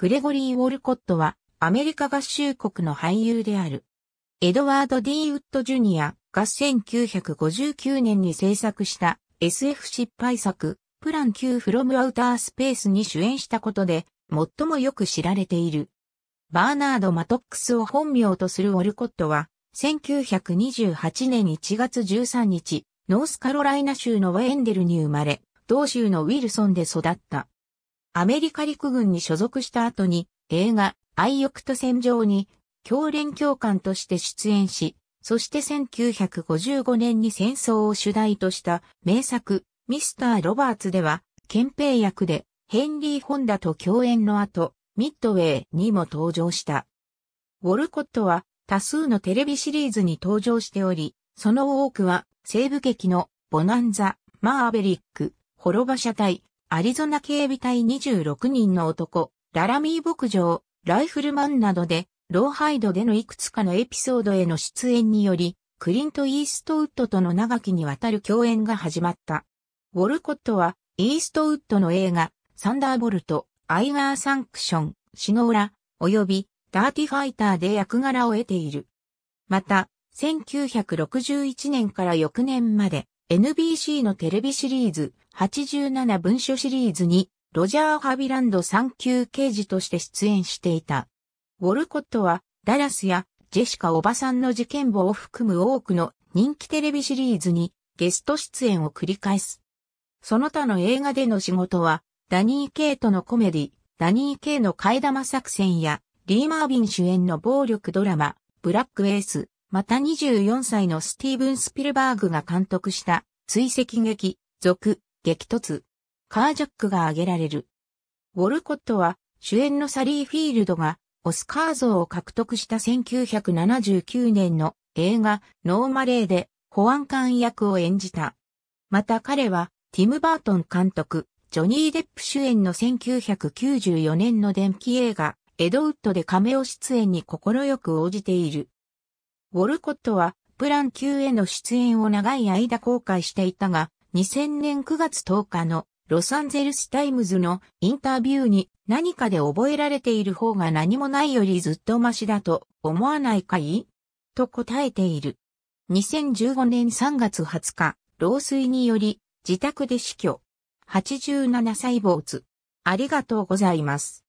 グレゴリー・ウォルコットは、アメリカ合衆国の俳優である。エドワード・ディー・ウッド・ジュニアが1959年に制作した SF 失敗作、プラン Q フロムアウタースペースに主演したことで、最もよく知られている。バーナード・マトックスを本名とするウォルコットは、1928年1月13日、ノースカロライナ州のウェンデルに生まれ、同州のウィルソンで育った。アメリカ陸軍に所属した後に映画愛欲と戦場に教連教官として出演し、そして1955年に戦争を主題とした名作ミスター・ロバーツでは憲兵役でヘンリー・ホンダと共演の後、ミッドウェイにも登場した。ウォルコットは多数のテレビシリーズに登場しており、その多くは西部劇のボナンザ、マーベリック、滅ばし隊、アリゾナ警備隊26人の男、ララミー牧場、ライフルマンなどで、ローハイドでのいくつかのエピソードへの出演により、クリント・イーストウッドとの長きにわたる共演が始まった。ウォルコットは、イーストウッドの映画、サンダーボルト、アイガーサンクション、シノーラ、及び、ダーティファイターで役柄を得ている。また、1961年から翌年まで、NBC のテレビシリーズ87文書シリーズにロジャー・ハビランド3級刑事として出演していた。ウォルコットはダラスやジェシカ・おばさんの事件簿を含む多くの人気テレビシリーズにゲスト出演を繰り返す。その他の映画での仕事はダニー・ケイとのコメディ、ダニー・ケイの替え玉作戦やリー・マービン主演の暴力ドラマ、ブラック・エース、また24歳のスティーブン・スピルバーグが監督した追跡劇、続、激突、カージャックが挙げられる。ウォルコットは主演のサリー・フィールドがオスカー像を獲得した1979年の映画ノーマレーで保安官役を演じた。また彼はティム・バートン監督、ジョニー・デップ主演の1994年の電気映画エドウッドでカメオ出演に快く応じている。ウォルコットは、プラン級への出演を長い間公開していたが、2000年9月10日のロサンゼルスタイムズのインタビューに何かで覚えられている方が何もないよりずっとマシだと思わないかいと答えている。2015年3月20日、老衰により自宅で死去。87歳主。ありがとうございます。